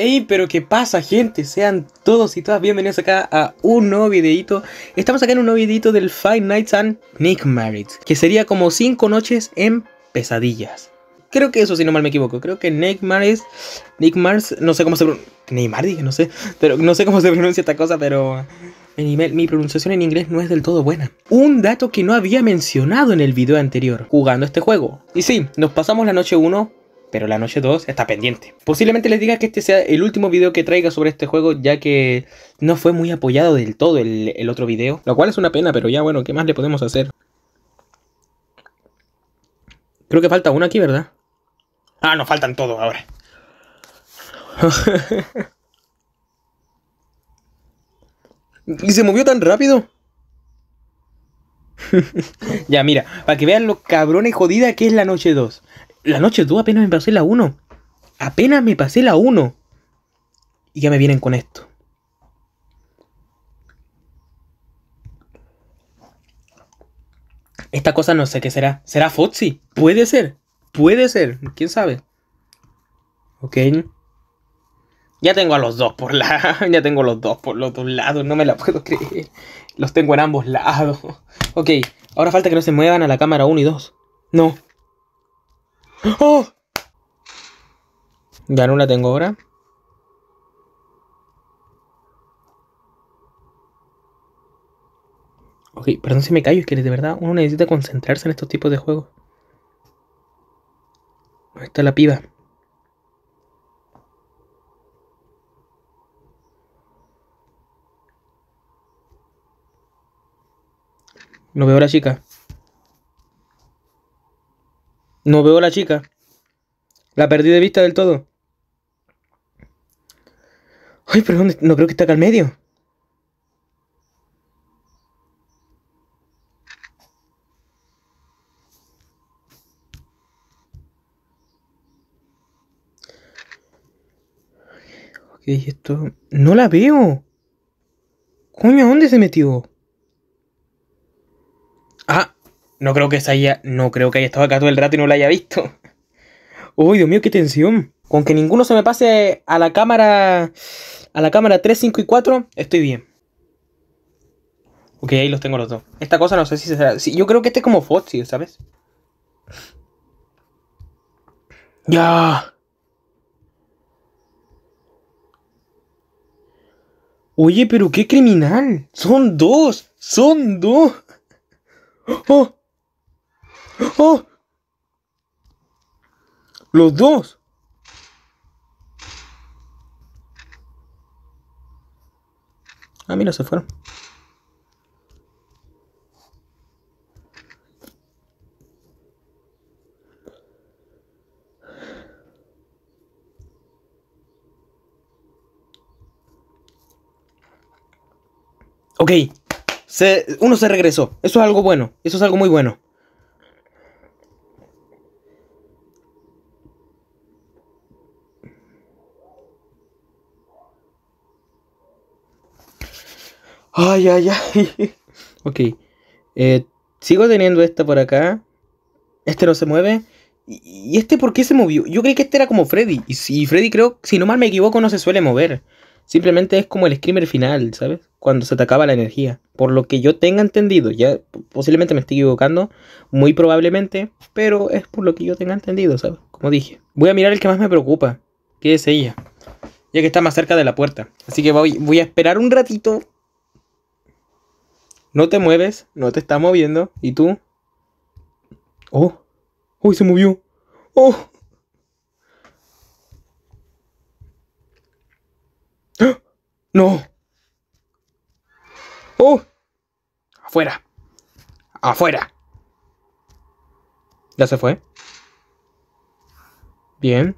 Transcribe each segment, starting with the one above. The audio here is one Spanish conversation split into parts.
Hey, pero qué pasa, gente. Sean todos y todas bienvenidos acá a un nuevo videito. Estamos acá en un nuevo videito del Five Nights and Marriage, que sería como 5 noches en pesadillas. Creo que eso, si no mal me equivoco. Creo que Nick Nickmares, no sé cómo se pronuncia. Neymar, dije, no sé. Pero no sé cómo se pronuncia esta cosa, pero mi, mi pronunciación en inglés no es del todo buena. Un dato que no había mencionado en el video anterior, jugando este juego. Y sí, nos pasamos la noche 1 pero la noche 2 está pendiente. Posiblemente les diga que este sea el último video que traiga sobre este juego, ya que no fue muy apoyado del todo el, otro video, lo cual es una pena, pero ya bueno, ¿qué más le podemos hacer? Creo que falta uno aquí, ¿verdad? Ah, nos faltan todos ahora. ¿Y se movió tan rápido? ya, mira, para que vean lo cabrón y jodida que es la noche 2 la noche 2 apenas me pasé la 1. Apenas me pasé la 1. Y ya me vienen con esto. Esta cosa no sé qué será. ¿Será Foxy? Puede ser. Puede ser. ¿Quién sabe? Ok. Ya tengo a los dos por la. Ya tengo a los dos por los dos lados. No me la puedo creer. Los tengo en ambos lados. Ok. Ahora falta que no se muevan a la cámara 1 y 2. No. ¡Oh! Ya no la tengo ahora. Ok, perdón si me callo, es que de verdad uno necesita concentrarse en estos tipos de juegos. Ahí está la piba. No veo a la chica. No veo a la chica. La perdí de vista del todo. Ay, pero ¿dónde? no creo que está acá al medio. Ok, esto... No la veo. Coño, ¿a dónde se metió? No creo que esa haya. No creo que haya estado acá todo el rato y no lo haya visto. Uy, Dios mío, qué tensión. Con que ninguno se me pase a la cámara. A la cámara 3, 5 y 4, estoy bien. Ok, ahí los tengo los dos. Esta cosa no sé si será. yo creo que este es como Foxy, ¿sabes? Ya. Oye, pero qué criminal. Son dos. Son dos. Oh. Oh. Los dos. Ah, mira, se fueron. Ok, se, uno se regresó. Eso es algo bueno. Eso es algo muy bueno. Ay, ay, ay. ok. Eh, sigo teniendo esta por acá. Este no se mueve. ¿Y este por qué se movió? Yo creí que este era como Freddy. Y, si Freddy creo, si no mal me equivoco, no se suele mover. Simplemente es como el screamer final, ¿sabes? Cuando se te acaba la energía. Por lo que yo tenga entendido, ya posiblemente me estoy equivocando, muy probablemente, pero es por lo que yo tenga entendido, ¿sabes? Como dije. Voy a mirar el que más me preocupa, que es ella. Ya que está más cerca de la puerta. Así que voy a esperar un ratito no te mueves, no te está moviendo. ¿Y tú? Oh, uy, oh, se movió. Oh. No. Oh. Afuera. Afuera. Ya se fue. Bien.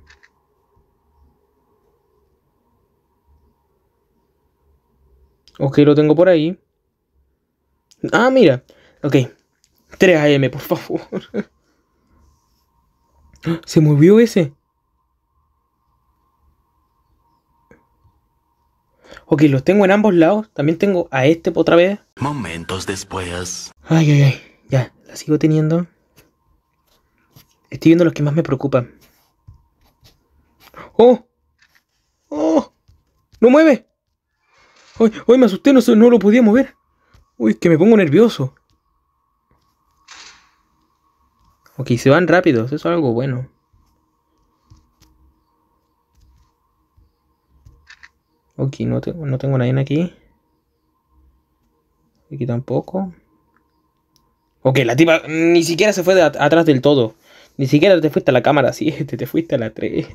Ok, lo tengo por ahí. Ah, mira. Ok. 3 AM, por favor. ¿Se movió ese? Ok, los tengo en ambos lados. También tengo a este otra vez. Momentos después. Ay, ay, ay. Ya, la sigo teniendo. Estoy viendo los que más me preocupan. ¡Oh! ¡Oh! ¡No mueve! ¡Hoy, hoy me asusté! No, no lo podía mover. Uy, que me pongo nervioso. Ok, se van rápidos, eso es algo bueno. Ok, no, tengo no tengo nadie aquí. Aquí tampoco. Ok, la tipa ni siquiera se fue atrás del todo. Ni siquiera te fuiste a la cámara 7, te fuiste a la 3.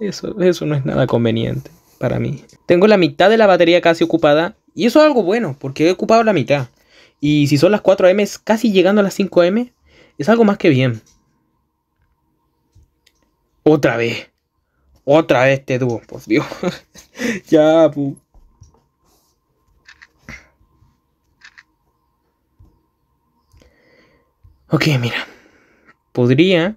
Eso, eso no es nada conveniente para mí. Tengo la mitad de la batería casi ocupada y eso es algo bueno, porque he ocupado la mitad. Y si son las 4 m casi llegando a las 5 m es algo más que bien. Otra vez. Otra vez te dúo, por Dios. ya, pu. Ok, mira. Podría.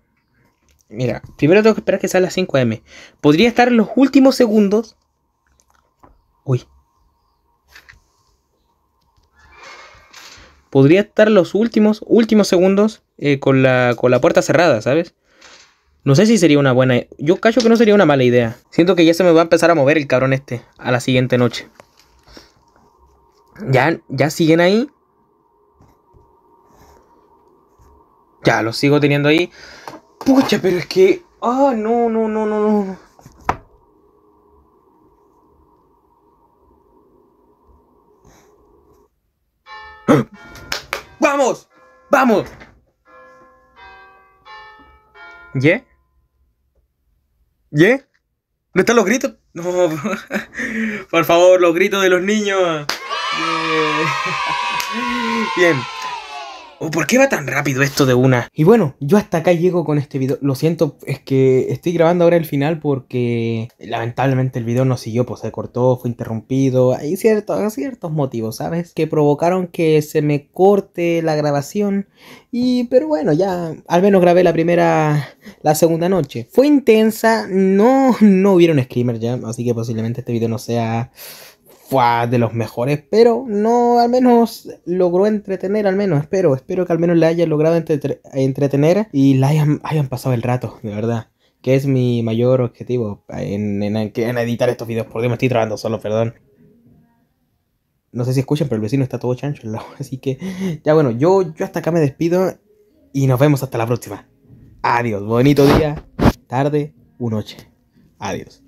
Mira, primero tengo que esperar que salga las 5 m Podría estar en los últimos segundos. Uy, podría estar los últimos, últimos segundos eh, con, la, puerta cerrada, ¿sabes? No sé si sería una buena... Yo cacho que no sería una mala idea. Siento que ya se me va a empezar a mover el cabrón este a la siguiente noche. ¿Ya, ya siguen ahí? Ya, lo sigo teniendo ahí. Pucha, pero es que... Ah, no, no, no, no, no. ¡Vamos! ¡Vamos! ¿Ye? ¿Ye? ¿No están los gritos? No, por favor, los gritos de los niños. Bien, ¿O por qué va tan rápido esto de una? Y bueno, yo hasta acá llego con este video. Lo siento, es que estoy grabando ahora el final porque lamentablemente el video no siguió, pues se cortó, fue interrumpido. Hay ciertos, ciertos motivos, ¿sabes? Que provocaron que se me corte la grabación. Y, pero bueno, ya al menos grabé la primera, la segunda noche. Fue intensa, no, no hubieron screamer ya, así que posiblemente este video no sea fue de los mejores, pero no, al menos logró entretener, al menos, espero, espero que al menos le hayan logrado entretener y la hayan, pasado el rato, de verdad que es mi mayor objetivo en, en, editar estos videos. Por me estoy trabajando solo, perdón. No sé si escuchan, pero el vecino está todo chancho al lado. Así que, ya bueno, yo, yo hasta acá me despido y nos vemos hasta la próxima. Adiós, bonito día, tarde u noche. Adiós.